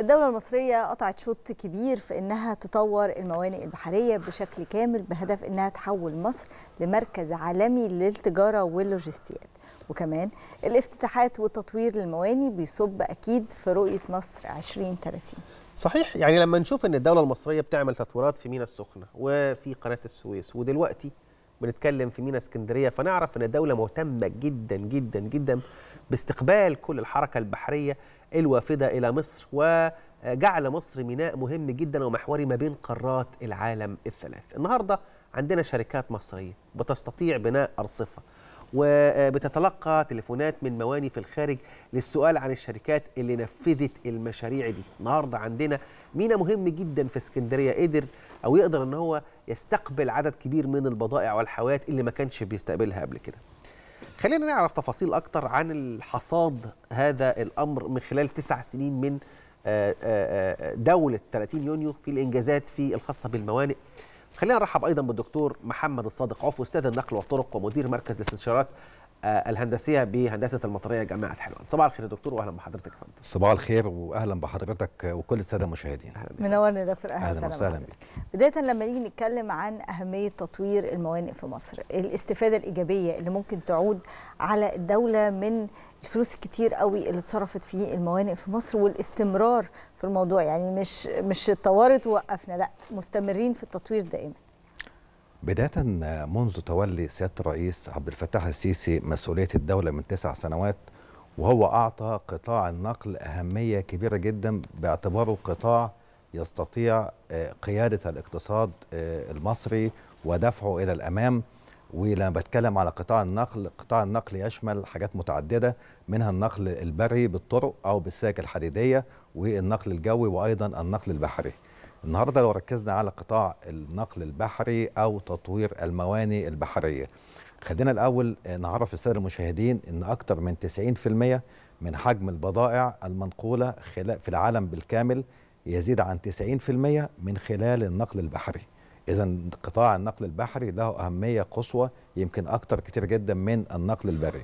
الدولة المصرية قطعت شوط كبير في أنها تطور الموانئ البحرية بشكل كامل بهدف أنها تحول مصر لمركز عالمي للتجارة واللوجستيات وكمان الافتتاحات والتطوير للمواني بيصب أكيد في رؤية مصر 2030 صحيح يعني لما نشوف أن الدولة المصرية بتعمل تطويرات في ميناء السخنة وفي قناة السويس ودلوقتي بنتكلم في مينا اسكندريه فنعرف ان الدوله مهتمه جدا جدا جدا باستقبال كل الحركه البحريه الوافده الى مصر وجعل مصر ميناء مهم جدا ومحوري ما بين قارات العالم الثلاث. النهارده عندنا شركات مصريه بتستطيع بناء ارصفه وبتتلقى تليفونات من مواني في الخارج للسؤال عن الشركات اللي نفذت المشاريع دي النهارده عندنا مينا مهم جدا في اسكندريه قدر او يقدر ان هو يستقبل عدد كبير من البضائع والحاويات اللي ما كانش بيستقبلها قبل كده خلينا نعرف تفاصيل اكتر عن الحصاد هذا الامر من خلال تسع سنين من آه، آه، آه، دولة 30 يونيو في الإنجازات في الخاصة بالموانئ خلينا نرحب أيضا بالدكتور محمد الصادق عفو أستاذ النقل والطرق ومدير مركز الاستشارات الهندسيه بهندسه المطريه جامعه حلوان صباح الخير يا دكتور واهلا بحضرتك يا فندم صباح الخير واهلا بحضرتك وكل الساده المشاهدين منورنا يا دكتور اهلا, أهلا وسهلا بك بدايه لما نيجي نتكلم عن اهميه تطوير الموانئ في مصر الاستفاده الايجابيه اللي ممكن تعود على الدوله من الفلوس الكتير قوي اللي اتصرفت في الموانئ في مصر والاستمرار في الموضوع يعني مش مش اتطورت ووقفنا لا مستمرين في التطوير دائما بداية منذ تولي سيادة الرئيس عبد الفتاح السيسي مسؤولية الدولة من تسع سنوات وهو أعطى قطاع النقل أهمية كبيرة جدا باعتباره قطاع يستطيع آه، قيادة الاقتصاد آه، المصري ودفعه إلى الأمام ولما بتكلم على قطاع النقل قطاع النقل يشمل حاجات متعددة منها النقل البري بالطرق أو بالسكك الحديدية والنقل الجوي وأيضا النقل البحري النهارده لو ركزنا على قطاع النقل البحري او تطوير المواني البحريه خلينا الاول نعرف الساده المشاهدين ان اكثر من 90% من حجم البضائع المنقوله في العالم بالكامل يزيد عن 90% من خلال النقل البحري اذا قطاع النقل البحري له اهميه قصوى يمكن اكثر كتير جدا من النقل البري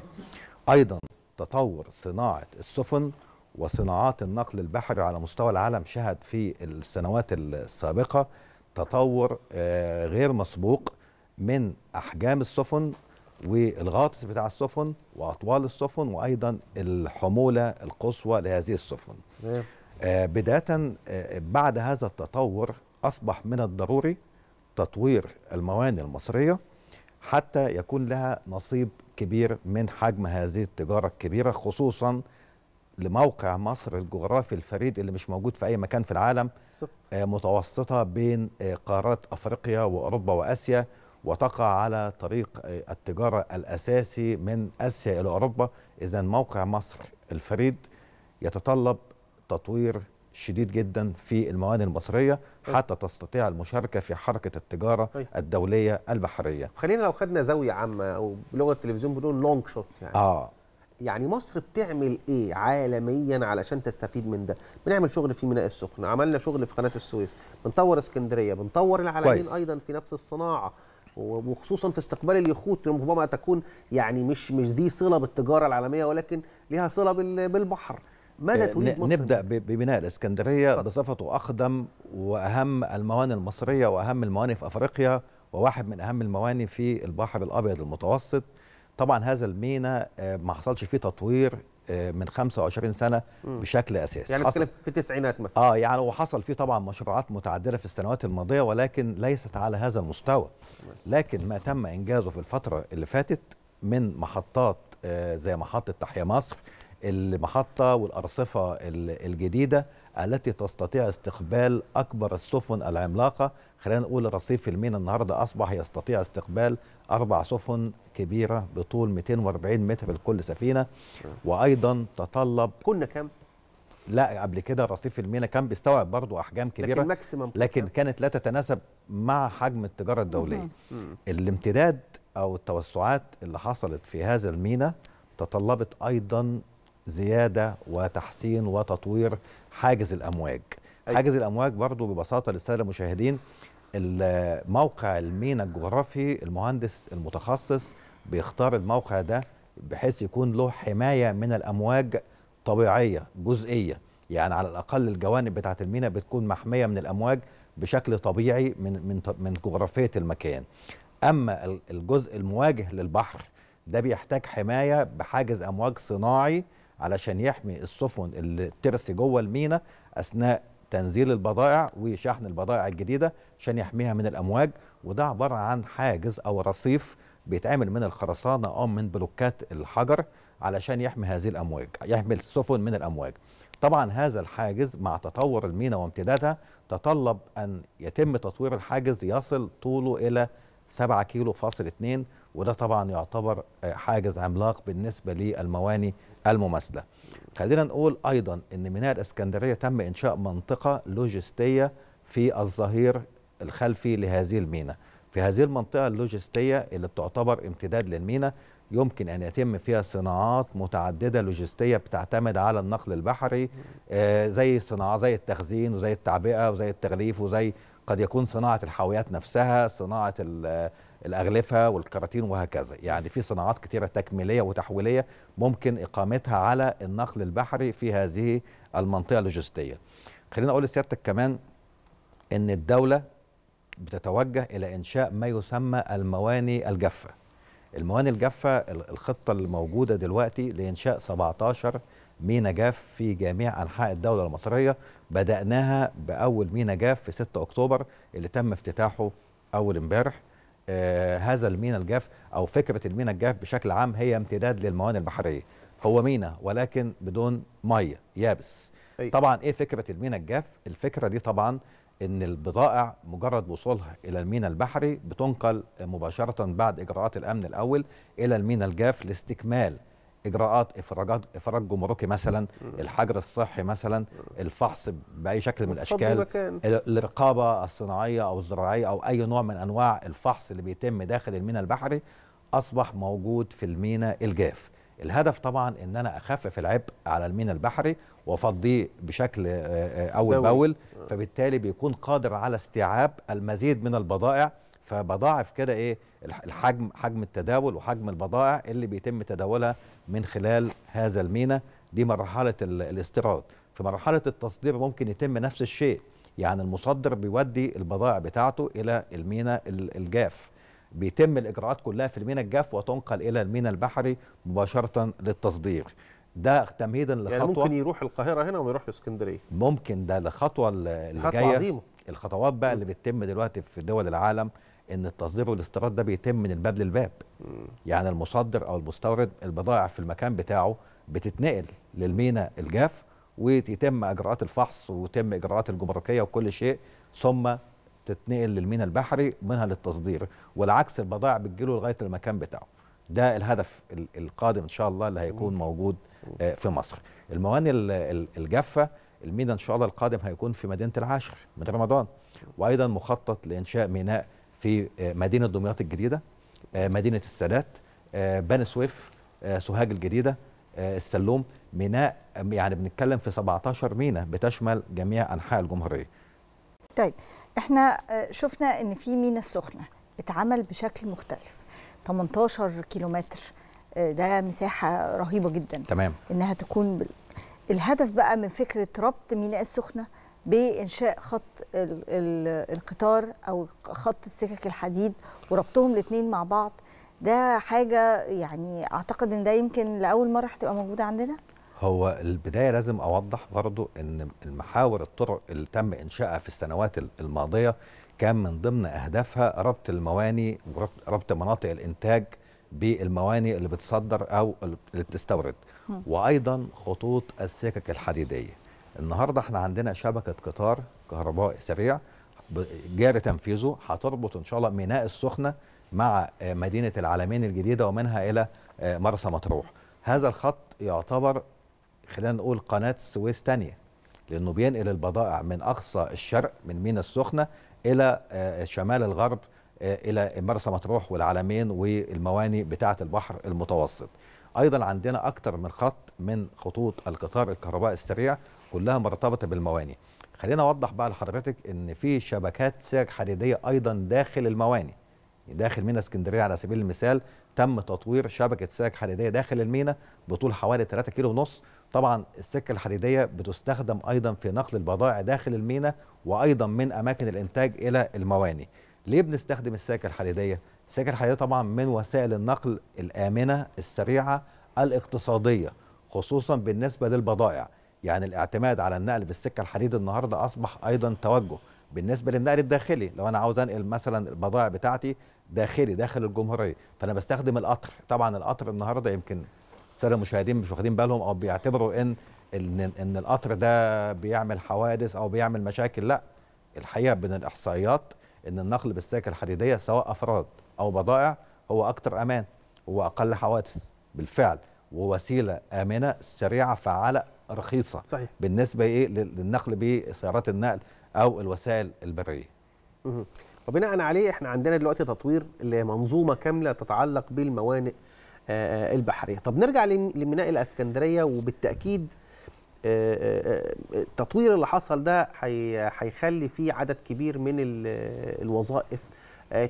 ايضا تطور صناعه السفن وصناعات النقل البحري على مستوى العالم شهد في السنوات السابقة تطور آه، غير مسبوق من أحجام السفن والغاطس بتاع السفن وأطوال السفن وأيضا الحمولة القصوى لهذه السفن آه، بداية آه، بعد هذا التطور أصبح من الضروري تطوير الموانئ المصرية حتى يكون لها نصيب كبير من حجم هذه التجارة الكبيرة خصوصا لموقع مصر الجغرافي الفريد اللي مش موجود في اي مكان في العالم آه، متوسطه بين آه، قارات افريقيا واوروبا واسيا وتقع على طريق آه، التجاره الاساسي من اسيا الى اوروبا اذا موقع مصر الفريد يتطلب تطوير شديد جدا في الموانئ المصريه طيب. حتى تستطيع المشاركه في حركه التجاره طيب. الدوليه البحريه. خلينا لو خدنا زاويه عامه او بلغه التلفزيون بنقول لونج شوت يعني. اه يعني مصر بتعمل ايه عالميا علشان تستفيد من ده بنعمل شغل في ميناء السخنه عملنا شغل في قناه السويس بنطور اسكندريه بنطور العالمين ايضا في نفس الصناعه وخصوصا في استقبال اليخوت ربما تكون يعني مش مش ذي صله بالتجاره العالميه ولكن لها صله بالبحر ماذا آه، تريد مصر؟ نبدا ببناء الاسكندريه بصفته اقدم واهم الموانئ المصريه واهم الموانئ في افريقيا وواحد من اهم الموانئ في البحر الابيض المتوسط طبعا هذا المينا آه، ما حصلش فيه تطوير آه، من 25 سنه بشكل اساسي يعني بتتكلم في التسعينات مثلا اه يعني وحصل فيه طبعا مشروعات متعدده في السنوات الماضيه ولكن ليست على هذا المستوى لكن ما تم انجازه في الفتره اللي فاتت من محطات آه، زي محطه تحيا مصر المحطه والارصفه الجديده التي تستطيع استقبال أكبر السفن العملاقة خلينا نقول رصيف المينا النهاردة أصبح يستطيع استقبال أربع سفن كبيرة بطول 240 متر لكل سفينة وأيضا تطلب كنا كام؟ لا قبل كده رصيف المينا كان بيستوعب برضه احجام كبيره لكن, لكن كانت لا تتناسب مع حجم التجاره الدوليه الامتداد او التوسعات اللي حصلت في هذا المينا تطلبت ايضا زياده وتحسين وتطوير حاجز الامواج أي. حاجز الامواج برضه ببساطه للساده المشاهدين الموقع المينا الجغرافي المهندس المتخصص بيختار الموقع ده بحيث يكون له حمايه من الامواج طبيعيه جزئيه يعني على الاقل الجوانب بتاعه المينا بتكون محميه من الامواج بشكل طبيعي من من من جغرافيه المكان اما الجزء المواجه للبحر ده بيحتاج حمايه بحاجز امواج صناعي علشان يحمي السفن اللي بترسي جوه المينا اثناء تنزيل البضائع وشحن البضائع الجديده عشان يحميها من الامواج وده عباره عن حاجز او رصيف بيتعمل من الخرسانه او من بلوكات الحجر علشان يحمي هذه الامواج يحمي السفن من الامواج طبعا هذا الحاجز مع تطور المينا وامتدادها تطلب ان يتم تطوير الحاجز يصل طوله الى 7 كيلو فاصل 2 وده طبعا يعتبر آه، حاجز عملاق بالنسبه للمواني المماثله. خلينا نقول ايضا ان ميناء الاسكندريه تم انشاء منطقه لوجستيه في الظهير الخلفي لهذه الميناء. في هذه المنطقه اللوجستيه اللي بتعتبر امتداد للميناء يمكن أن يتم فيها صناعات متعددة لوجستية بتعتمد على النقل البحري آه، زي صناعة زي التخزين وزي التعبئة وزي التغليف وزي قد يكون صناعه الحاويات نفسها صناعه الاغلفه والكراتين وهكذا يعني في صناعات كثيره تكميليه وتحويليه ممكن اقامتها على النقل البحري في هذه المنطقه اللوجستيه خلينا اقول لسيادتك كمان ان الدوله بتتوجه الى انشاء ما يسمى المواني الجافه المواني الجافه الخطه الموجوده دلوقتي لانشاء 17 مينا جاف في جميع انحاء الدوله المصريه بداناها باول مينا جاف في 6 اكتوبر اللي تم افتتاحه اول امبارح آه هذا المينا الجاف او فكره المينا الجاف بشكل عام هي امتداد للموانئ البحريه هو مينا ولكن بدون ميه يابس أي. طيب. طبعا ايه فكره المينا الجاف الفكره دي طبعا ان البضائع مجرد وصولها الى المينا البحري بتنقل مباشره بعد اجراءات الامن الاول الى المينا الجاف لاستكمال اجراءات افراجات افراج جمركي مثلا الحجر الصحي مثلا الفحص باي شكل من الاشكال الرقابه الصناعيه او الزراعيه او اي نوع من انواع الفحص اللي بيتم داخل الميناء البحري اصبح موجود في الميناء الجاف الهدف طبعا ان انا اخفف العبء على الميناء البحري وافضيه بشكل اول باول آه. فبالتالي بيكون قادر على استيعاب المزيد من البضائع فبضاعف كده ايه الحجم حجم التداول وحجم البضائع اللي بيتم تداولها من خلال هذا المينا دي مرحله الاستيراد في مرحله التصدير ممكن يتم نفس الشيء يعني المصدر بيودي البضائع بتاعته الى المينا الجاف بيتم الاجراءات كلها في المينا الجاف وتنقل الى المينا البحري مباشره للتصدير ده تمهيدا يعني لخطوه يعني ممكن يروح القاهره هنا ويروح يروحش اسكندريه ممكن ده الخطوه اللي جايه عظيمه الخطوات بقى اللي بتتم دلوقتي في دول العالم ان التصدير والاستيراد ده بيتم من الباب للباب يعني المصدر او المستورد البضائع في المكان بتاعه بتتنقل للميناء الجاف ويتم اجراءات الفحص ويتم اجراءات الجمركيه وكل شيء ثم تتنقل للميناء البحري منها للتصدير والعكس البضائع بتجيله لغايه المكان بتاعه ده الهدف القادم ان شاء الله اللي هيكون موجود آه، في مصر الموانئ الجافه الميناء ان شاء الله القادم هيكون في مدينه العاشر من رمضان وايضا مخطط لانشاء ميناء في آه، مدينه دمياط الجديده آه، مدينه السادات آه، بني سويف سوهاج الجديده السلوم ميناء يعني بنتكلم في 17 ميناء بتشمل جميع انحاء الجمهوريه طيب احنا شفنا ان في ميناء السخنه اتعمل بشكل مختلف 18 كيلومتر ده مساحه رهيبه جدا تمام انها تكون الهدف بقى من فكره ربط ميناء السخنه بانشاء خط القطار او خط السكك الحديد وربطهم الاثنين مع بعض ده حاجه يعني اعتقد ان ده يمكن لاول مره هتبقى موجوده عندنا هو البدايه لازم اوضح برضو ان المحاور الطرق اللي تم انشائها في السنوات الماضيه كان من ضمن اهدافها ربط المواني وربط مناطق الانتاج بالمواني اللي بتصدر او اللي بتستورد وايضا خطوط السكك الحديديه النهارده احنا عندنا شبكه قطار كهربائي سريع جاري تنفيذه هتربط ان شاء الله ميناء السخنه مع آه، مدينه العالمين الجديده ومنها الى آه، مرسى مطروح هذا الخط يعتبر خلينا نقول قناه السويس ثانيه لانه بينقل البضائع من اقصى الشرق من ميناء السخنه الى آه، شمال الغرب الى مرسى مطروح والعلمين والمواني بتاعه البحر المتوسط ايضا عندنا اكتر من خط من خطوط القطار الكهربائي السريع كلها مرتبطه بالمواني خلينا اوضح بقى لحضرتك ان في شبكات سير حديديه ايضا داخل المواني يعني داخل ميناء اسكندريه على سبيل المثال تم تطوير شبكه سير حديديه داخل الميناء بطول حوالي 3 كيلو ونص طبعا السكه الحديديه بتستخدم ايضا في نقل البضائع داخل الميناء وايضا من اماكن الانتاج الى المواني ليه بنستخدم السكه الحديديه السكه الحديديه طبعا من وسائل النقل الامنه السريعه الاقتصاديه خصوصا بالنسبه للبضائع يعني الاعتماد على النقل بالسكه الحديد النهارده اصبح ايضا توجه بالنسبه للنقل الداخلي لو انا عاوز انقل مثلا البضائع بتاعتي داخلي داخل الجمهوريه فانا بستخدم القطر طبعا القطر النهارده يمكن الساده المشاهدين مش واخدين بالهم او بيعتبروا ان ان, إن القطر ده بيعمل حوادث او بيعمل مشاكل لا الحقيقه من الاحصائيات ان النقل بالسكه الحديديه سواء افراد او بضائع هو اكثر امان هو اقل حوادث بالفعل ووسيله امنه سريعه فعاله رخيصه صحيح. بالنسبه ايه للنقل بسيارات النقل او الوسائل البريه وبناء عليه احنا عندنا دلوقتي تطوير لمنظومه كامله تتعلق بالموانئ آه، آه، البحريه طب نرجع لميناء الاسكندريه وبالتاكيد آه، التطوير اللي حصل ده هيخلي فيه عدد كبير من الوظائف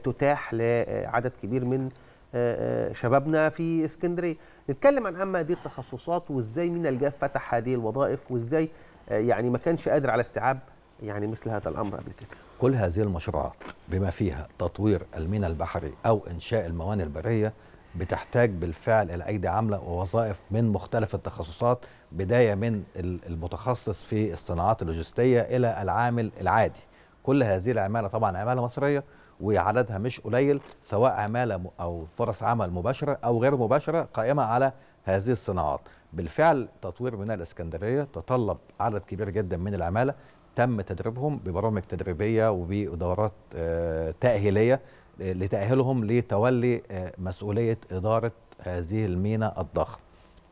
تتاح لعدد كبير من آه، آه، شبابنا في اسكندريه نتكلم عن اما هذه التخصصات وازاي من الجاف فتح هذه الوظائف وازاي آه، يعني ما كانش قادر على استيعاب يعني مثل هذا الامر قبل كده كل هذه المشروعات بما فيها تطوير الميناء البحري او انشاء الموانئ البريه بتحتاج بالفعل الى ايدي عامله ووظائف من مختلف التخصصات بدايه من المتخصص في الصناعات اللوجستيه الى العامل العادي كل هذه العماله طبعا عماله مصريه وعددها مش قليل سواء عماله او فرص عمل مباشره او غير مباشره قائمه على هذه الصناعات بالفعل تطوير ميناء الاسكندريه تطلب عدد كبير جدا من العماله تم تدريبهم ببرامج تدريبيه وبدورات آه، تاهيليه آه، لتاهيلهم لتولي آه، مسؤوليه اداره هذه الميناء الضخم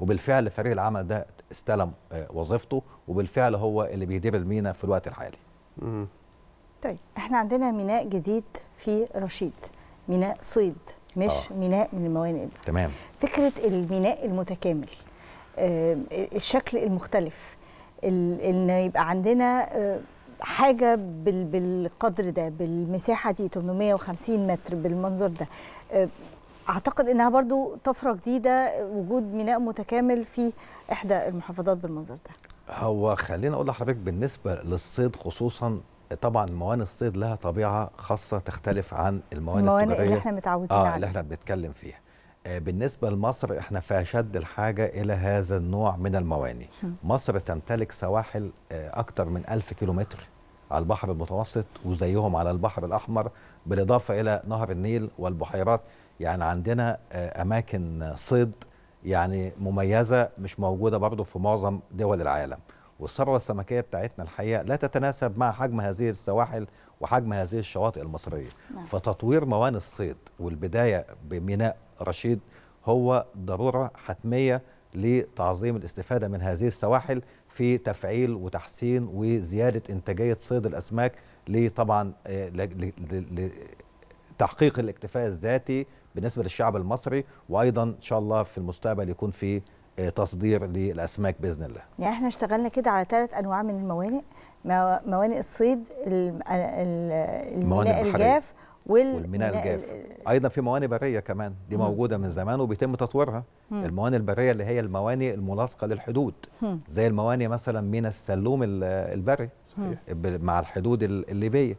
وبالفعل فريق العمل ده استلم وظيفته وبالفعل هو اللي بيدير الميناء في الوقت الحالي طيب احنا عندنا ميناء جديد في رشيد ميناء صيد مش أوه. ميناء من الموانئ تمام فكره الميناء المتكامل آه الشكل المختلف ان يبقى عندنا آه حاجه بال بالقدر ده بالمساحه دي 850 متر بالمنظر ده آه اعتقد انها برضو طفره جديده وجود ميناء متكامل في احدى المحافظات بالمنظر ده هو خليني اقول لحضرتك بالنسبه للصيد خصوصا طبعا موان الصيد لها طبيعه خاصه تختلف عن الموانئ الموانئ التجارية اللي احنا متعودين آه عليها اللي احنا بنتكلم فيها آه، بالنسبه لمصر احنا في اشد الحاجه الى هذا النوع من الموانئ مصر تمتلك سواحل آه، اكثر من ألف كيلومتر على البحر المتوسط وزيهم على البحر الاحمر بالاضافه الى نهر النيل والبحيرات يعني عندنا آه، اماكن صيد يعني مميزه مش موجوده برضه في معظم دول العالم والثروه السمكيه بتاعتنا الحقيقه لا تتناسب مع حجم هذه السواحل وحجم هذه الشواطئ المصريه نعم. فتطوير موانئ الصيد والبدايه بميناء رشيد هو ضروره حتميه لتعظيم الاستفاده من هذه السواحل في تفعيل وتحسين وزياده انتاجيه صيد الاسماك لطبعا آه، لتحقيق الاكتفاء الذاتي بالنسبه للشعب المصري وايضا ان شاء الله في المستقبل يكون في آه، تصدير للاسماك باذن الله. يعني احنا اشتغلنا كده على ثلاث انواع من الموانئ موانئ الصيد الميناء الجاف والميناء الجاف ايضا في موانئ بريه كمان دي موجوده من زمان وبيتم تطويرها الموانئ البريه اللي هي الموانئ الملاصقه للحدود زي الموانئ مثلا من السلوم البري مع الحدود الليبيه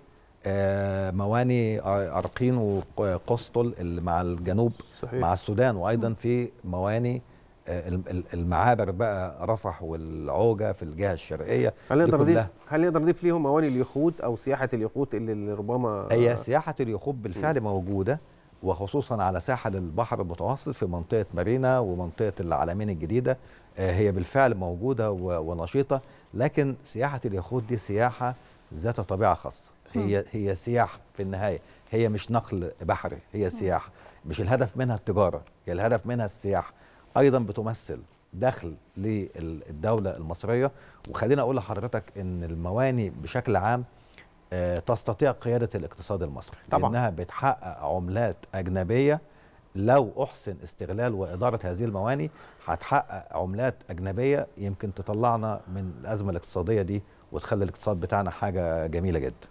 آه، موانئ ارقين وقسطل مع الجنوب صحيح. مع السودان وايضا في موانئ آه، المعابر بقى رفح والعوجه في الجهه الشرقيه هل يقدر هل يقدر اضيف ليهم اواني اليخوت او سياحه اليخوت اللي ربما هي سياحه اليخوت بالفعل موجوده وخصوصا على ساحل البحر المتوسط في منطقه مارينا ومنطقه العالمين الجديده آه، هي بالفعل موجوده ونشيطه لكن سياحه اليخوت دي سياحه ذات طبيعه خاصه هي هي سياحه في النهايه هي مش نقل بحري هي سياحه مش الهدف منها التجاره هي الهدف منها السياحه ايضا بتمثل دخل للدوله المصريه وخلينا اقول لحضرتك ان المواني بشكل عام آه، تستطيع قياده الاقتصاد المصري طبعا لانها بتحقق عملات اجنبيه لو احسن استغلال واداره هذه المواني هتحقق عملات اجنبيه يمكن تطلعنا من الازمه الاقتصاديه دي وتخلي الاقتصاد بتاعنا حاجه جميله جدا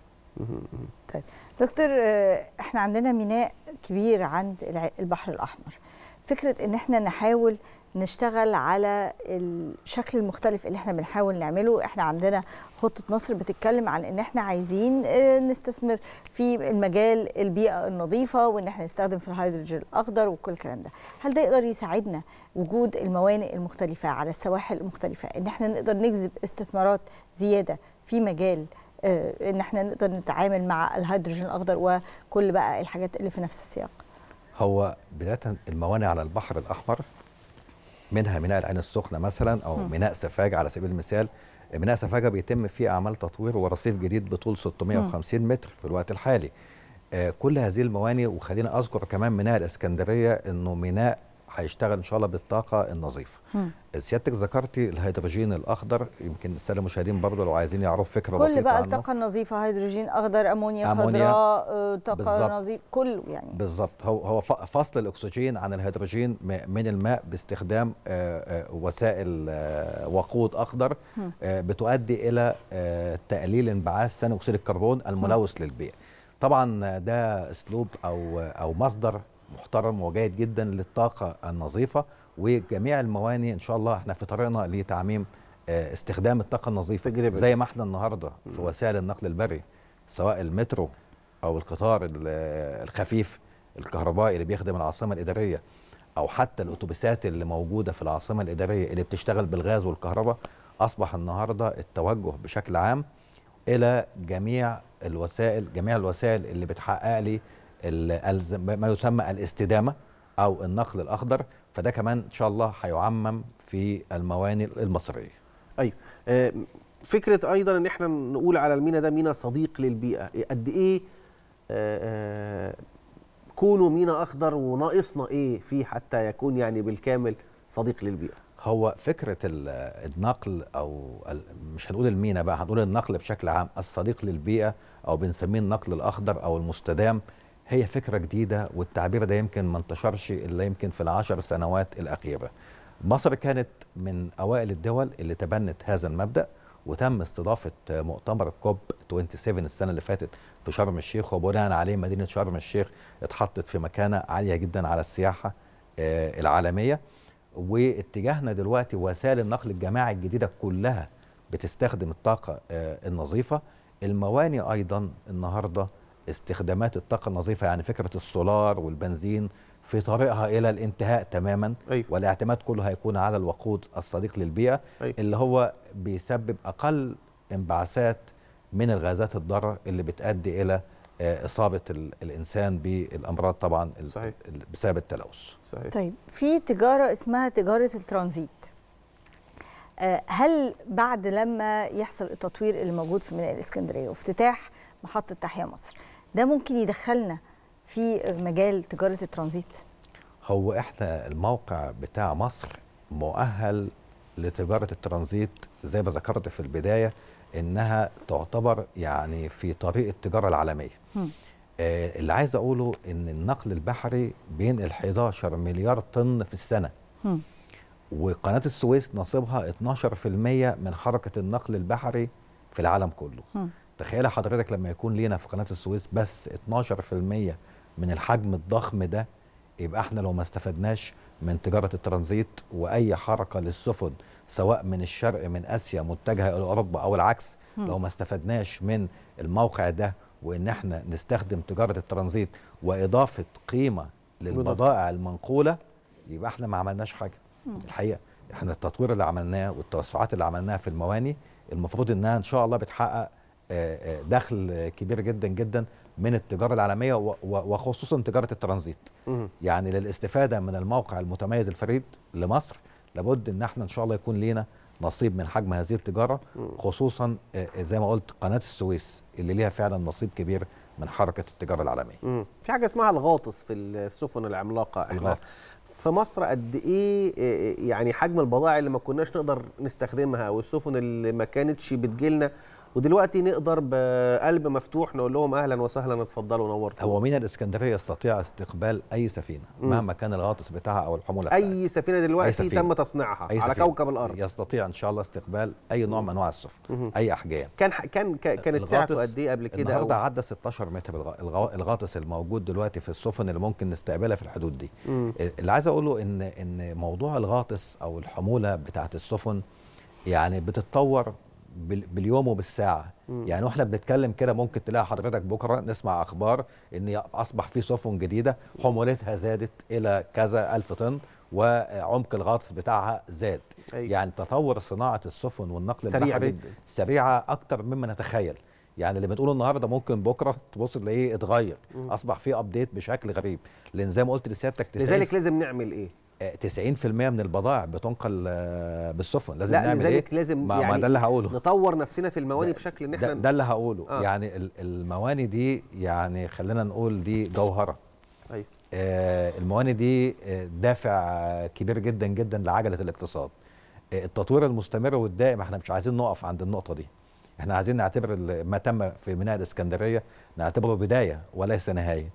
طيب دكتور آه، احنا عندنا ميناء كبير عند البحر الاحمر فكره ان احنا نحاول نشتغل على الشكل المختلف اللي احنا بنحاول نعمله احنا عندنا خطة مصر بتتكلم عن ان احنا عايزين آه، نستثمر في المجال البيئة النظيفة وان احنا نستخدم في الهيدروجين الاخضر وكل الكلام ده هل ده يقدر يساعدنا وجود الموانئ المختلفة على السواحل المختلفة ان احنا نقدر نجذب استثمارات زيادة في مجال آه، ان احنا نقدر نتعامل مع الهيدروجين الاخضر وكل بقى الحاجات اللي في نفس السياق هو بدايه الموانئ على البحر الاحمر منها ميناء العين السخنه مثلا او ميناء سفاجه على سبيل المثال ميناء سفاجه بيتم فيه اعمال تطوير ورصيف جديد بطول 650 متر في الوقت الحالي آه، كل هذه الموانئ وخلينا اذكر كمان ميناء الاسكندريه انه ميناء هيشتغل ان شاء الله بالطاقه النظيفه سيادتك ذكرتي الهيدروجين الاخضر يمكن الساده المشاهدين برضه لو عايزين يعرفوا فكره كل بسيطه كل بقى الطاقه النظيفه هيدروجين اخضر امونيا, أمونيا خضراء آه، طاقه نظيفه كله يعني بالظبط هو هو فصل الاكسجين عن الهيدروجين من الماء باستخدام آه، آه، وسائل وقود اخضر بتؤدي الى تقليل انبعاث ثاني اكسيد الكربون الملوث للبيئه طبعا ده اسلوب او او مصدر محترم وجيد جدا للطاقه النظيفه وجميع المواني ان شاء الله احنا في طريقنا لتعميم آه، استخدام الطاقه النظيفه تجربة. زي ما احنا النهارده في وسائل النقل البري سواء المترو او القطار آه، الخفيف الكهربائي اللي بيخدم العاصمه الاداريه او حتى الاتوبيسات اللي موجوده في العاصمه الاداريه اللي بتشتغل بالغاز والكهرباء اصبح النهارده التوجه بشكل عام الى جميع الوسائل جميع الوسائل اللي بتحقق لي ما يسمى الاستدامه او النقل الاخضر فده كمان ان شاء الله هيعمم في المواني المصريه ايوه فكره ايضا ان احنا نقول على المينا ده مينا صديق للبيئه قد ايه آه، آه، كونه مينا اخضر وناقصنا ايه فيه حتى يكون يعني بالكامل صديق للبيئه هو فكره النقل او مش هنقول المينا بقى هنقول النقل بشكل عام الصديق للبيئه او بنسميه النقل الاخضر او المستدام هي فكرة جديدة والتعبير ده يمكن ما انتشرش إلا يمكن في العشر سنوات الأخيرة مصر كانت من أوائل الدول اللي تبنت هذا المبدأ وتم استضافة مؤتمر كوب 27 السنة اللي فاتت في شرم الشيخ وبناء عليه مدينة شرم الشيخ اتحطت في مكانة عالية جدا على السياحة آه، العالمية واتجاهنا دلوقتي وسائل النقل الجماعي الجديدة كلها بتستخدم الطاقة آه، النظيفة الموانئ أيضا النهاردة استخدامات الطاقه النظيفه يعني فكره السولار والبنزين في طريقها الى الانتهاء تماما أيوه. والاعتماد كله هيكون على الوقود الصديق للبيئه أيوه. اللي هو بيسبب اقل انبعاثات من الغازات الضاره اللي بتؤدي الى آه، اصابه الانسان بالامراض طبعا صحيح. بسبب التلوث صحيح. طيب في تجاره اسمها تجاره الترانزيت آه، هل بعد لما يحصل التطوير اللي موجود في ميناء الاسكندريه وافتتاح محطه تحيا مصر ده ممكن يدخلنا في مجال تجاره الترانزيت هو احنا الموقع بتاع مصر مؤهل لتجاره الترانزيت زي ما ذكرت في البدايه انها تعتبر يعني في طريق التجاره العالميه م. آه اللي عايز اقوله ان النقل البحري بينقل 11 مليار طن في السنه م. وقناه السويس نصيبها 12% من حركه النقل البحري في العالم كله م. تخيل حضرتك لما يكون لينا في قناه السويس بس 12% من الحجم الضخم ده يبقى احنا لو ما استفدناش من تجاره الترانزيت واي حركه للسفن سواء من الشرق من اسيا متجهه الى اوروبا او العكس م. لو ما استفدناش من الموقع ده وان احنا نستخدم تجاره الترانزيت واضافه قيمه للبضائع المنقوله يبقى احنا ما عملناش حاجه م. الحقيقه احنا التطوير اللي عملناه والتوسعات اللي عملناها في المواني المفروض انها ان شاء الله بتحقق آه، آه، دخل كبير جدا جدا من التجارة العالمية وخصوصا تجارة الترانزيت يعني للاستفادة من الموقع المتميز الفريد لمصر لابد ان احنا ان شاء الله يكون لينا نصيب من حجم هذه التجارة خصوصا آه، زي ما قلت قناة السويس اللي ليها فعلا نصيب كبير من حركة التجارة العالمية في حاجة اسمها الغاطس في السفن العملاقة الغاطس في مصر قد ايه يعني حجم البضائع اللي ما كناش نقدر نستخدمها والسفن اللي ما كانتش بتجيلنا ودلوقتي نقدر بقلب مفتوح نقول لهم اهلا وسهلا اتفضلوا نورتوا هو مين الاسكندريه يستطيع استقبال اي سفينه م. مهما كان الغاطس بتاعها او الحموله بتاعها. اي سفينه دلوقتي أي سفينة. تم تصنيعها على سفينة. كوكب الارض يستطيع ان شاء الله استقبال اي نوع من انواع السفن اي احجام كان كان كانت سعته قد ايه قبل كده النهارده عدى 16 متر الغاطس الموجود دلوقتي في السفن اللي ممكن نستقبلها في الحدود دي م. اللي عايز اقوله ان ان موضوع الغاطس او الحموله بتاعه السفن يعني بتتطور باليوم وبالساعه م. يعني واحنا بنتكلم كده ممكن تلاقي حضرتك بكره نسمع اخبار ان اصبح في سفن جديده حمولتها زادت الى كذا الف طن وعمق الغطس بتاعها زاد أي. أيوة. يعني تطور صناعه السفن والنقل سريع البحري جدا سريعه اكتر مما نتخيل يعني اللي بتقوله النهارده ممكن بكره تبص تلاقيه اتغير اصبح فيه ابديت بشكل غريب لان زي ما قلت لسيادتك لذلك لازم نعمل ايه 90% من البضائع بتنقل آه، بالسفن لازم لا نعمل ايه لازم ما, يعني ما ده اللي هقوله نطور نفسنا في المواني ده بشكل ان احنا ده, ده اللي هقوله آه. يعني المواني دي يعني خلينا نقول دي جوهره ايوه آه المواني دي آه، دافع كبير جدا جدا لعجله الاقتصاد آه، التطوير المستمر والدائم احنا مش عايزين نقف عند النقطه دي احنا عايزين نعتبر ما تم في ميناء الاسكندريه نعتبره بدايه وليس نهايه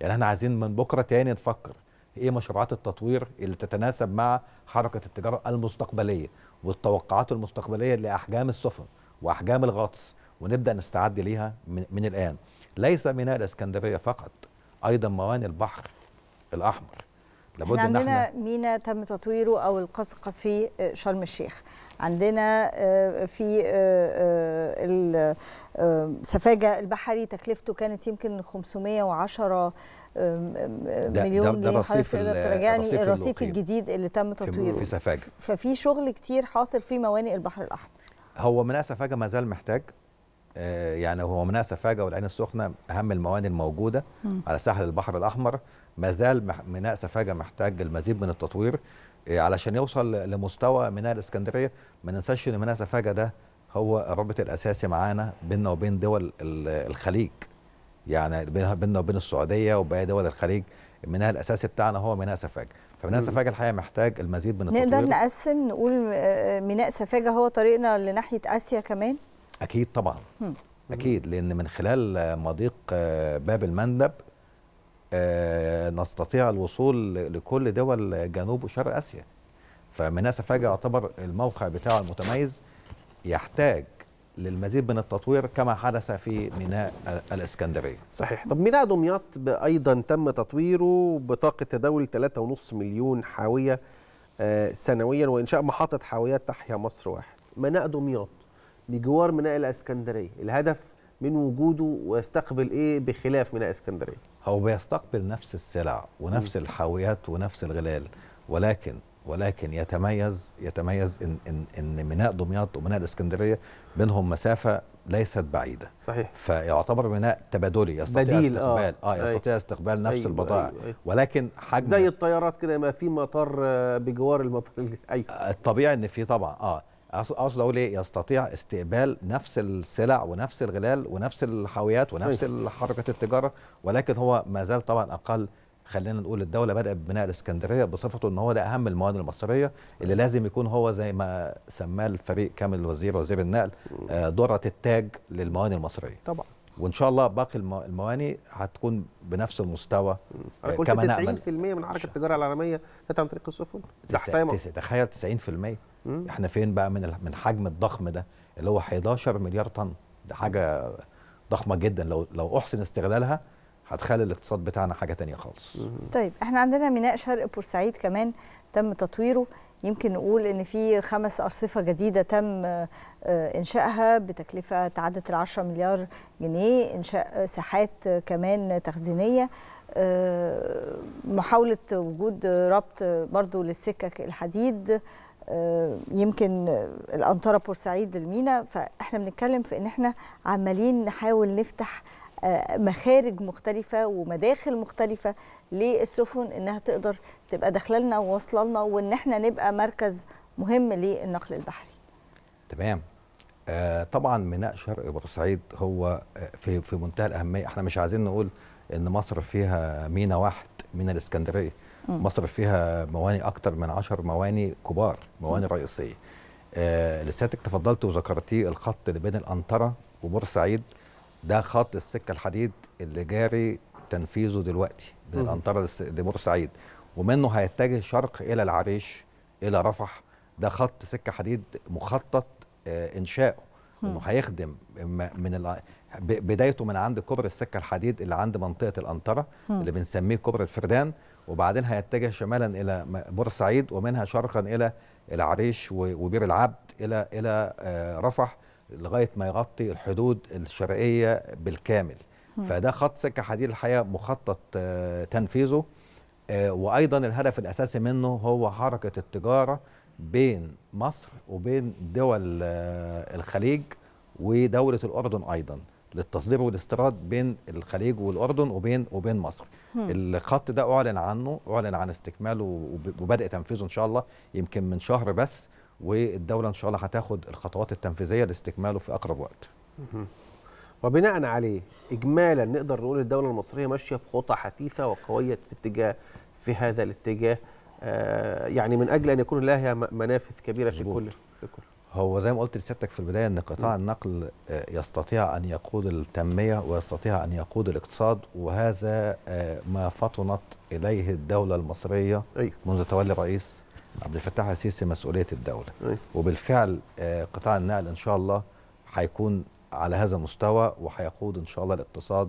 يعني احنا عايزين من بكره تاني نفكر ايه مشروعات التطوير اللي تتناسب مع حركه التجاره المستقبليه والتوقعات المستقبليه لاحجام السفن واحجام الغطس ونبدا نستعد ليها من, من الان ليس ميناء الاسكندريه فقط ايضا موانئ البحر الاحمر لابد احنا عندنا مينا تم تطويره او القصق في آه، شرم الشيخ عندنا آه، في آه، السفاجه البحري تكلفته كانت يمكن 510 مليون جنيه حضرتك تقدر تراجعني الرصيف الجديد اللي تم تطويره في سفاجه ففي شغل كتير حاصل في موانئ البحر الاحمر هو ميناء سفاجه ما زال محتاج يعني هو ميناء سفاجه والعين السخنه اهم الموانئ الموجوده على ساحل البحر الاحمر ما زال ميناء سفاجه محتاج المزيد من التطوير آه، علشان يوصل لمستوى ميناء الاسكندريه ما ننساش ان ميناء سفاجه ده هو الرابط الاساسي معانا بيننا وبين دول الخليج يعني بيننا وبين السعوديه وباقي دول الخليج الميناء الاساسي بتاعنا هو ميناء سفاجه فميناء سفاجة الحقيقة محتاج المزيد من التطوير نقدر نقسم نقول آه، ميناء سفاجة هو طريقنا لناحية آسيا كمان؟ أكيد طبعا مم. أكيد لأن من خلال مضيق آه، باب المندب آه، نستطيع الوصول لكل دول جنوب وشرق اسيا فمناسا فاجا يعتبر الموقع بتاعه المتميز يحتاج للمزيد من التطوير كما حدث في ميناء الاسكندريه. صحيح، طب ميناء دمياط ايضا تم تطويره بطاقه تداول 3.5 مليون حاويه آه، سنويا وانشاء محطه حاويات تحيا مصر واحد. ميناء دمياط بجوار ميناء الاسكندريه، الهدف من وجوده ويستقبل ايه بخلاف ميناء اسكندريه؟ هو بيستقبل نفس السلع ونفس الحاويات ونفس الغلال ولكن ولكن يتميز يتميز ان ان ان ميناء دمياط وميناء الاسكندريه بينهم مسافه ليست بعيده صحيح فيعتبر ميناء تبادلي يستطيع بديل آه. استقبال اه, آه يستطيع أيوة. استقبال نفس أيوة البضائع أيوة أيوة. ولكن حجم زي الطيارات كده ما في مطار آه، بجوار المطار ايوه الطبيعي ان في طبعا اه اقصد اقول ايه يستطيع استقبال نفس السلع ونفس الغلال ونفس الحاويات ونفس طيب. حركه التجاره ولكن هو ما زال طبعا اقل خلينا نقول الدوله بدات ببناء الاسكندريه بصفته ان هو ده اهم المواد المصريه اللي لازم يكون هو زي ما سماه الفريق كامل الوزير وزير النقل آه، دره التاج للمواد المصريه طبعا وان شاء الله باقي الموانئ هتكون بنفس المستوى آه، كما نامل 90% من حركه التجاره العالميه كانت عن طريق السفن تخيل 90% احنا فين بقى من من الحجم الضخم ده اللي هو 11 مليار طن ده حاجه ضخمه جدا لو لو احسن استغلالها هتخلي الاقتصاد بتاعنا حاجه تانية خالص طيب احنا عندنا ميناء شرق بورسعيد كمان تم تطويره يمكن نقول ان في خمس ارصفه جديده تم آه، انشائها بتكلفه تعدت ال 10 مليار جنيه انشاء ساحات كمان تخزينيه آه، محاوله وجود ربط برضو للسكك الحديد آه، يمكن الانطره بورسعيد المينا فاحنا بنتكلم في ان احنا عمالين نحاول نفتح آه، مخارج مختلفه ومداخل مختلفه للسفن انها تقدر تبقى داخله لنا وواصله لنا وان احنا نبقى مركز مهم للنقل البحري. تمام. آه، طبعا ميناء شرق بورسعيد هو آه، في في منتهى الاهميه، احنا مش عايزين نقول ان مصر فيها مينا واحد مينا الاسكندريه. م. مصر فيها مواني اكتر من 10 مواني كبار، مواني م. رئيسيه. آه لساتك تفضلت وذكرتي الخط اللي بين الانطره وبورسعيد ده خط السكه الحديد اللي جاري تنفيذه دلوقتي من الانطره لبورسعيد ومنه هيتجه شرق الى العريش الى رفح ده خط سكه حديد مخطط آه، إنشاؤه انشائه انه هيخدم من بدايته من عند كوبري السكه الحديد اللي عند منطقه الانطره اللي بنسميه كوبري الفردان وبعدين هيتجه شمالا الى بورسعيد ومنها شرقا الى العريش وبير العبد الى الى آه، رفح لغايه ما يغطي الحدود الشرقيه بالكامل فده خط سكه حديد الحقيقه مخطط آه، تنفيذه آه، وايضا الهدف الاساسي منه هو حركه التجاره بين مصر وبين دول آه، الخليج ودوله الاردن ايضا للتصدير والاستيراد بين الخليج والاردن وبين وبين مصر هم. الخط ده اعلن عنه اعلن عن استكماله وبدا تنفيذه ان شاء الله يمكن من شهر بس والدوله ان شاء الله هتاخد الخطوات التنفيذيه لاستكماله في اقرب وقت. وبناء عليه اجمالا نقدر نقول الدوله المصريه ماشيه بخطى حثيثه وقويه في اتجاه في هذا الاتجاه آه يعني من اجل ان يكون لها منافذ كبيره في كل في كل هو زي ما قلت لسيادتك في البدايه ان قطاع النقل آه، يستطيع ان يقود التنميه ويستطيع ان يقود الاقتصاد وهذا آه، ما فطنت اليه الدوله المصريه منذ تولي الرئيس عبد الفتاح السيسي مسؤوليه الدوله وبالفعل آه، قطاع النقل ان شاء الله هيكون على هذا المستوى وهيقود ان شاء الله الاقتصاد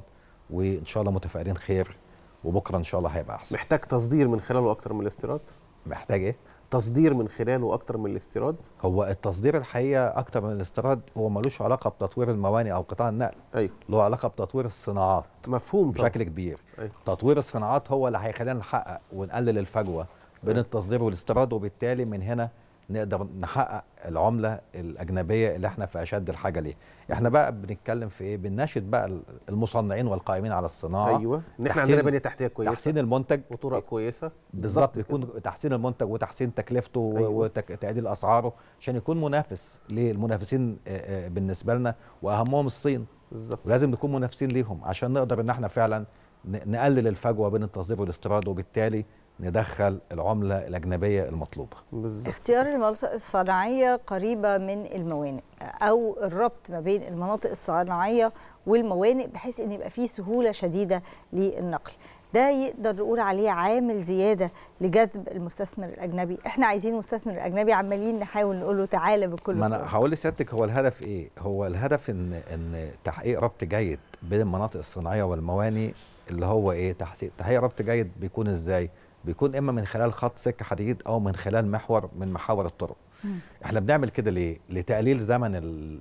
وان شاء الله متفائلين خير وبكره ان شاء الله هيبقى احسن محتاج تصدير من خلاله اكتر من الاستيراد محتاج ايه تصدير من خلاله اكتر من الاستيراد هو التصدير الحقيقه اكتر من الاستيراد هو ملوش علاقه بتطوير الموانئ او قطاع النقل ايوه له علاقه بتطوير الصناعات مفهوم بشكل طبعا. كبير أيوه. تطوير الصناعات هو اللي هيخلينا نحقق ونقلل الفجوه بين التصدير والاستيراد وبالتالي من هنا نقدر نحقق العمله الاجنبيه اللي احنا في اشد الحاجه ليها احنا بقى بنتكلم في ايه بنناشد بقى المصنعين والقائمين على الصناعه ايوه ان احنا عندنا بنيه تحتيه كويسه تحسين المنتج وطرق كويسه بالظبط يكون تحسين المنتج وتحسين تكلفته أيوة. وتعديل اسعاره عشان يكون منافس للمنافسين آه، آه، بالنسبه لنا واهمهم الصين بالظبط ولازم نكون منافسين ليهم عشان نقدر ان احنا فعلا نقلل الفجوه بين التصدير والاستيراد وبالتالي ندخل العمله الاجنبيه المطلوبه بالزبط. اختيار المناطق الصناعيه قريبه من الموانئ او الربط ما بين المناطق الصناعيه والموانئ بحيث ان يبقى فيه سهوله شديده للنقل ده يقدر نقول عليه عامل زياده لجذب المستثمر الاجنبي احنا عايزين مستثمر الأجنبي عمالين نحاول نقول له تعالى بكل ما انا هقول لسيادتك هو الهدف ايه هو الهدف ان ان تحقيق ربط جيد بين المناطق الصناعيه والموانئ اللي هو ايه تحقيق ربط جيد بيكون ازاي بيكون اما من خلال خط سكه حديد او من خلال محور من محاور الطرق مم. احنا بنعمل كده ليه لتقليل زمن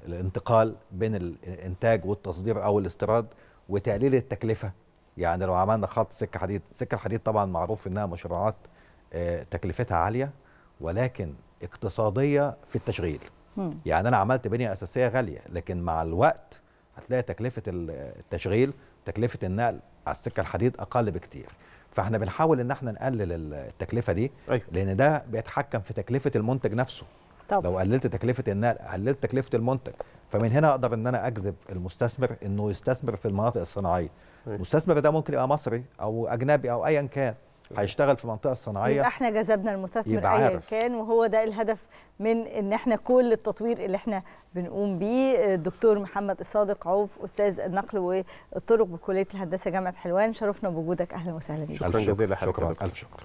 الانتقال بين الانتاج والتصدير او الاستيراد وتقليل التكلفه يعني لو عملنا خط سكه حديد سكه الحديد طبعا معروف انها مشروعات آه، تكلفتها عاليه ولكن اقتصاديه في التشغيل مم. يعني انا عملت بنيه اساسيه غاليه لكن مع الوقت هتلاقي تكلفه التشغيل تكلفه النقل على السكه الحديد اقل بكتير فاحنا بنحاول ان احنا نقلل التكلفه دي أيوه. لان ده بيتحكم في تكلفه المنتج نفسه طبعا. لو قللت تكلفه النقل قللت تكلفه المنتج فمن هنا اقدر ان انا اجذب المستثمر انه يستثمر في المناطق الصناعيه أيوه. المستثمر ده ممكن يبقى مصري او اجنبي او ايا كان هيشتغل في منطقه صناعيه احنا جذبنا المستثمر ايا كان وهو ده الهدف من ان احنا كل التطوير اللي احنا بنقوم بيه الدكتور محمد الصادق عوف استاذ النقل والطرق بكليه الهندسه جامعه حلوان شرفنا بوجودك اهلا وسهلا شكرا جزيلا شكرا الف شكر